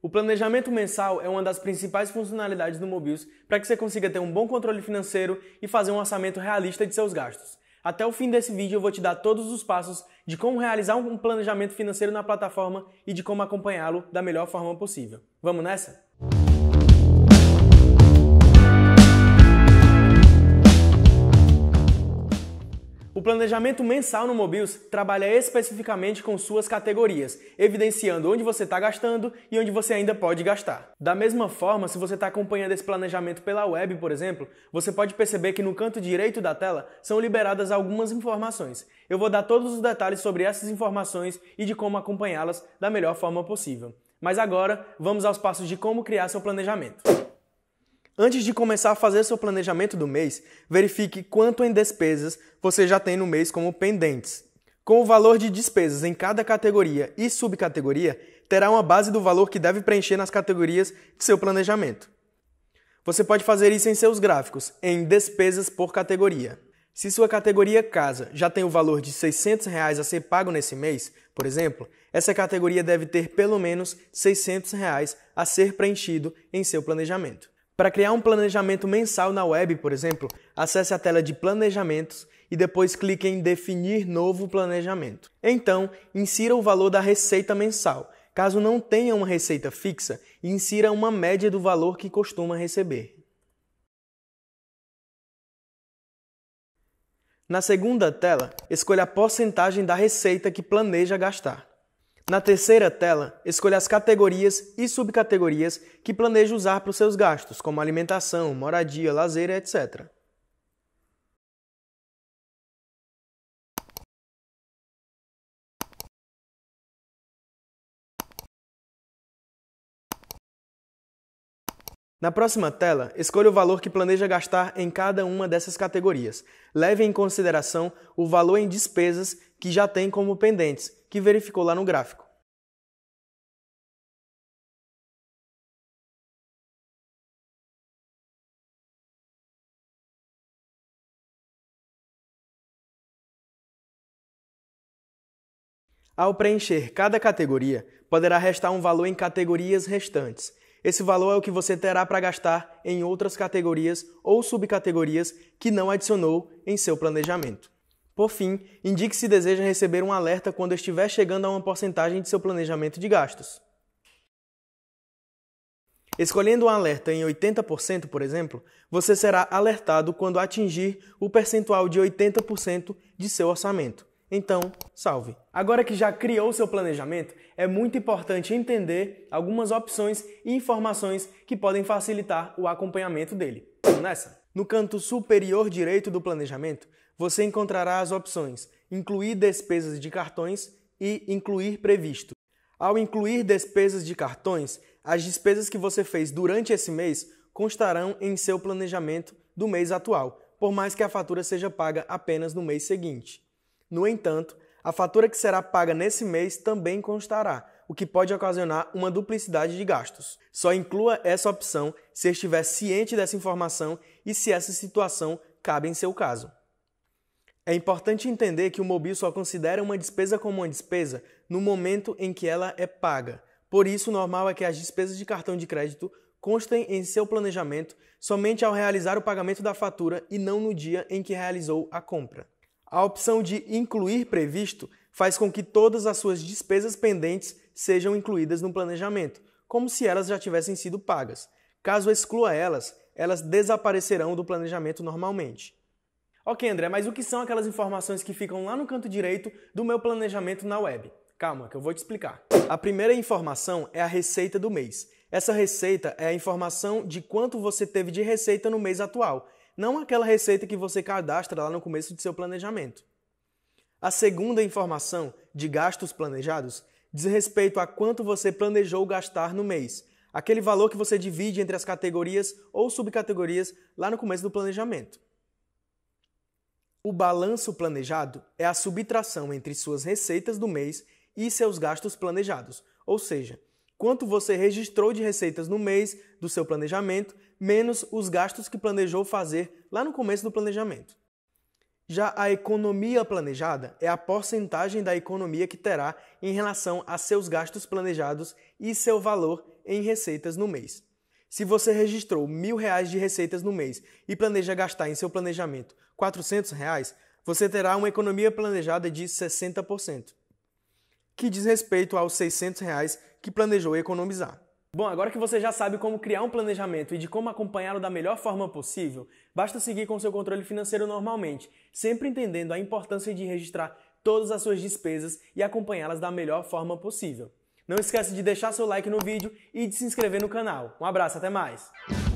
O planejamento mensal é uma das principais funcionalidades do Mobius para que você consiga ter um bom controle financeiro e fazer um orçamento realista de seus gastos. Até o fim desse vídeo eu vou te dar todos os passos de como realizar um planejamento financeiro na plataforma e de como acompanhá-lo da melhor forma possível. Vamos nessa? planejamento mensal no Mobius trabalha especificamente com suas categorias, evidenciando onde você está gastando e onde você ainda pode gastar. Da mesma forma, se você está acompanhando esse planejamento pela web, por exemplo, você pode perceber que no canto direito da tela são liberadas algumas informações. Eu vou dar todos os detalhes sobre essas informações e de como acompanhá-las da melhor forma possível. Mas agora, vamos aos passos de como criar seu planejamento. Antes de começar a fazer seu planejamento do mês, verifique quanto em despesas você já tem no mês como pendentes. Com o valor de despesas em cada categoria e subcategoria, terá uma base do valor que deve preencher nas categorias de seu planejamento. Você pode fazer isso em seus gráficos, em despesas por categoria. Se sua categoria casa já tem o valor de R$ 600 reais a ser pago nesse mês, por exemplo, essa categoria deve ter pelo menos R$ 600 reais a ser preenchido em seu planejamento. Para criar um planejamento mensal na web, por exemplo, acesse a tela de Planejamentos e depois clique em Definir novo planejamento. Então, insira o valor da receita mensal. Caso não tenha uma receita fixa, insira uma média do valor que costuma receber. Na segunda tela, escolha a porcentagem da receita que planeja gastar. Na terceira tela, escolha as categorias e subcategorias que planeja usar para os seus gastos, como alimentação, moradia, lazer, etc. Na próxima tela, escolha o valor que planeja gastar em cada uma dessas categorias. Leve em consideração o valor em despesas que já tem como pendentes que verificou lá no gráfico. Ao preencher cada categoria, poderá restar um valor em categorias restantes. Esse valor é o que você terá para gastar em outras categorias ou subcategorias que não adicionou em seu planejamento. Por fim, indique se deseja receber um alerta quando estiver chegando a uma porcentagem de seu planejamento de gastos. Escolhendo um alerta em 80%, por exemplo, você será alertado quando atingir o percentual de 80% de seu orçamento. Então, salve! Agora que já criou seu planejamento, é muito importante entender algumas opções e informações que podem facilitar o acompanhamento dele. Vamos nessa! No canto superior direito do planejamento, você encontrará as opções Incluir despesas de cartões e Incluir previsto. Ao incluir despesas de cartões, as despesas que você fez durante esse mês constarão em seu planejamento do mês atual, por mais que a fatura seja paga apenas no mês seguinte. No entanto, a fatura que será paga nesse mês também constará, o que pode ocasionar uma duplicidade de gastos. Só inclua essa opção se estiver ciente dessa informação e se essa situação cabe em seu caso. É importante entender que o Mobil só considera uma despesa como uma despesa no momento em que ela é paga. Por isso, o normal é que as despesas de cartão de crédito constem em seu planejamento somente ao realizar o pagamento da fatura e não no dia em que realizou a compra. A opção de incluir previsto faz com que todas as suas despesas pendentes sejam incluídas no planejamento, como se elas já tivessem sido pagas. Caso exclua elas, elas desaparecerão do planejamento normalmente. Ok, André, mas o que são aquelas informações que ficam lá no canto direito do meu planejamento na web? Calma, que eu vou te explicar. A primeira informação é a receita do mês. Essa receita é a informação de quanto você teve de receita no mês atual, não aquela receita que você cadastra lá no começo do seu planejamento. A segunda informação de gastos planejados diz respeito a quanto você planejou gastar no mês, aquele valor que você divide entre as categorias ou subcategorias lá no começo do planejamento. O balanço planejado é a subtração entre suas receitas do mês e seus gastos planejados, ou seja, quanto você registrou de receitas no mês do seu planejamento, menos os gastos que planejou fazer lá no começo do planejamento. Já a economia planejada é a porcentagem da economia que terá em relação a seus gastos planejados e seu valor em receitas no mês. Se você registrou mil reais de receitas no mês e planeja gastar em seu planejamento 400 reais, você terá uma economia planejada de 60%, que diz respeito aos 600 reais que planejou economizar. Bom, agora que você já sabe como criar um planejamento e de como acompanhá-lo da melhor forma possível, basta seguir com seu controle financeiro normalmente, sempre entendendo a importância de registrar todas as suas despesas e acompanhá-las da melhor forma possível. Não esquece de deixar seu like no vídeo e de se inscrever no canal. Um abraço, até mais!